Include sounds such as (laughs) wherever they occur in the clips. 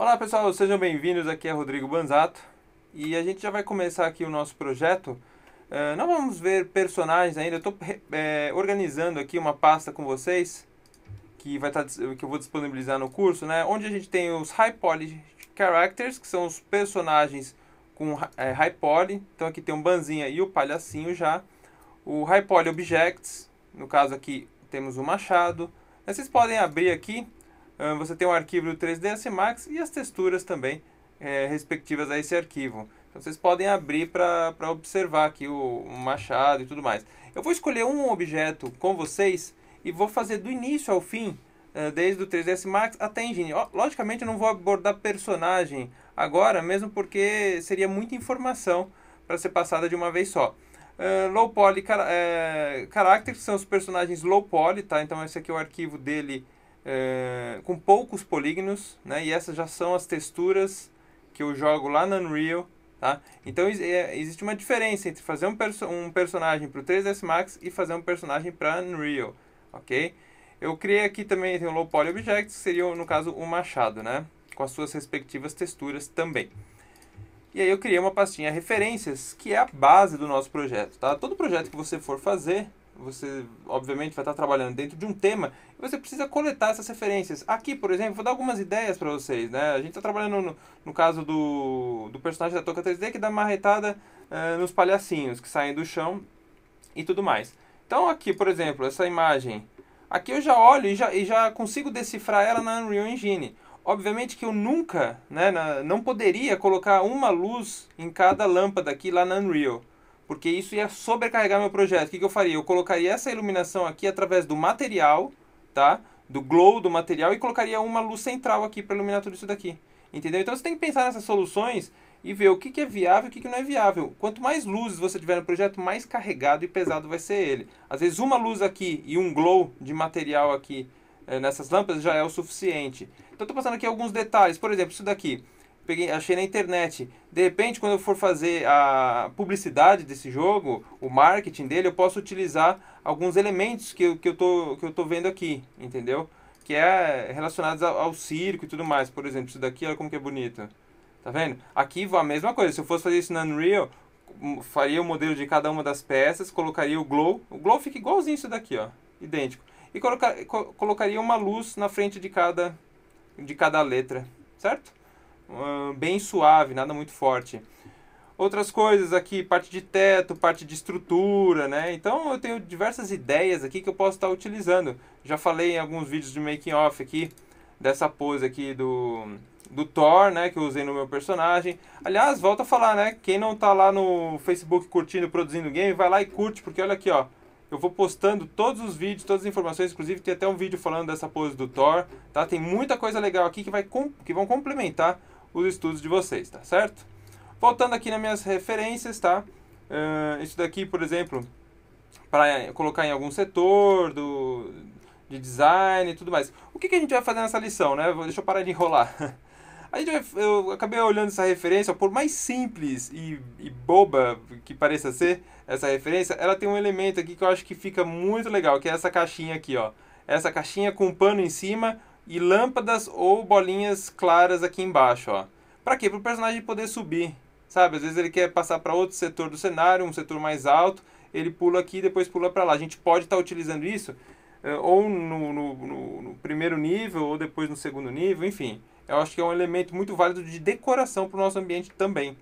Olá pessoal, sejam bem-vindos. Aqui é Rodrigo Banzato e a gente já vai começar aqui o nosso projeto. Uh, não vamos ver personagens ainda. Eu estou é, eh, organizando aqui uma pasta com vocês que vai tá, que eu vou disponibilizar no curso, né? Onde a gente tem os high poly characters, que são os personagens com é, high poly. Então aqui tem o um Banzinha e o Palhacinho já. O high poly objects, no caso aqui temos o Machado. Vocês podem abrir aqui ah, você tem o um arquivo do 3ds Max e as texturas também é, respectivas a esse arquivo. Então vocês podem abrir para observar aqui o, o machado e tudo mais. Eu vou escolher um objeto com vocês e vou fazer do início ao fim ah, desde o 3ds Max até Engine. Logicamente eu não vou abordar personagem agora, mesmo porque seria muita informação para ser passada de uma vez só. Uh, low poly car é, eh, são os personagens low poly, tá? Então esse aqui é o arquivo dele é, com poucos polígonos, né? E essas já são as texturas que eu jogo lá no Unreal, tá? Então é, existe uma diferença entre fazer um, perso um personagem para o 3ds Max e fazer um personagem para Unreal, ok? Eu criei aqui também tem o Low Poly Objects, que seria no caso o machado, né? Com as suas respectivas texturas também. E aí eu criei uma pastinha referências, que é a base do nosso projeto, tá? Todo projeto que você for fazer, você obviamente vai estar trabalhando dentro de um tema e você precisa coletar essas referências. Aqui, por exemplo, vou dar algumas ideias para vocês, né? A gente está trabalhando no, no, caso do, do personagem da Toca 3D que dá marretada uh, nos palhacinhos que saem do chão e tudo mais. Então aqui, por exemplo, essa imagem, aqui eu já olho e já, e já consigo decifrar ela na Unreal Engine. Obviamente que eu nunca, né, na, não poderia colocar uma luz em cada lâmpada aqui lá na Unreal porque isso ia sobrecarregar meu projeto. O que, que eu faria? Eu colocaria essa iluminação aqui através do material, tá? Do glow do material e colocaria uma luz central aqui para iluminar tudo isso daqui. Entendeu? Então você tem que pensar nessas soluções e ver o que, que é viável e o que, que não é viável. Quanto mais luzes você tiver no projeto, mais carregado e pesado vai ser ele. Às vezes uma luz aqui e um glow de material aqui eh, nessas lâmpadas já é o suficiente. Então estou passando aqui alguns detalhes. Por exemplo, isso daqui peguei, achei na internet. De repente, quando eu for fazer a publicidade desse jogo, o marketing dele, eu posso utilizar alguns elementos que, eu, que, eu, tô, que eu tô vendo aqui, entendeu? Que é relacionados ao, ao circo e tudo mais. Por exemplo, isso daqui, olha como que é bonito. Tá vendo? Aqui a mesma coisa. Se eu fosse fazer isso na Unreal, hum, faria o modelo de cada uma das peças, colocaria o glow. O glow fica igualzinho isso daqui, ó, idêntico. E coloca, co colocaria uma luz na frente de cada de cada letra, certo? bem suave, nada muito forte. Outras coisas aqui, parte de teto, parte de estrutura, né? Então eu tenho diversas ideias aqui que eu posso estar utilizando. Já falei em alguns vídeos de making off aqui, dessa pose aqui do, do Thor, né, que eu usei no meu personagem. Aliás, volta a falar, né, quem não tá lá no Facebook curtindo, produzindo game, vai lá e curte, porque olha aqui, ó, eu vou postando todos os vídeos, todas as informações, inclusive tem até um vídeo falando dessa pose do Thor, tá? Tem muita coisa legal aqui que, vai que vão complementar os estudos de vocês, tá certo? Voltando aqui nas minhas referências, tá? Uh, isso daqui, por exemplo, para colocar em algum setor do, de design e tudo mais. O que, que a gente vai fazer nessa lição, né? Deixa eu parar de enrolar. (laughs) A gente vai, eu acabei olhando essa referência, por mais simples e, e, boba que pareça ser essa referência, ela tem um elemento aqui que eu acho que fica muito legal, que é essa caixinha aqui, ó. Essa caixinha com um pano em cima, e lâmpadas ou bolinhas claras aqui embaixo, ó. Para quê? Para o personagem poder subir, sabe? Às vezes ele quer passar para outro setor do cenário, um setor mais alto, ele pula aqui e depois pula para lá. A gente pode estar tá utilizando isso eh, ou no, no, no, no, primeiro nível ou depois no segundo nível, enfim. Eu acho que é um elemento muito válido de decoração para o nosso ambiente também.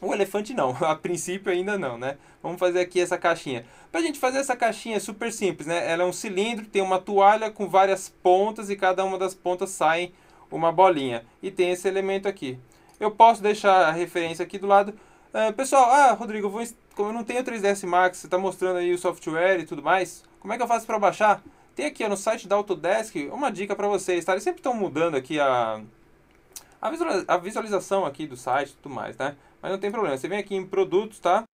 O elefante não, (laughs) a princípio ainda não, né? Vamos fazer aqui essa caixinha. Para a gente fazer essa caixinha é super simples, né? Ela é um cilindro, tem uma toalha com várias pontas e cada uma das pontas sai uma bolinha. E tem esse elemento aqui. Eu posso deixar a referência aqui do lado. Uh, pessoal, ah, Rodrigo, eu vou, como eu não tenho 3ds Max, você está mostrando aí o software e tudo mais, como é que eu faço para baixar? Tem aqui ó, no site da Autodesk uma dica para vocês, tá? Eles sempre estão mudando aqui a, a, visualização aqui do site e tudo mais, né? Mas não tem problema. Você vem aqui em produtos, tá?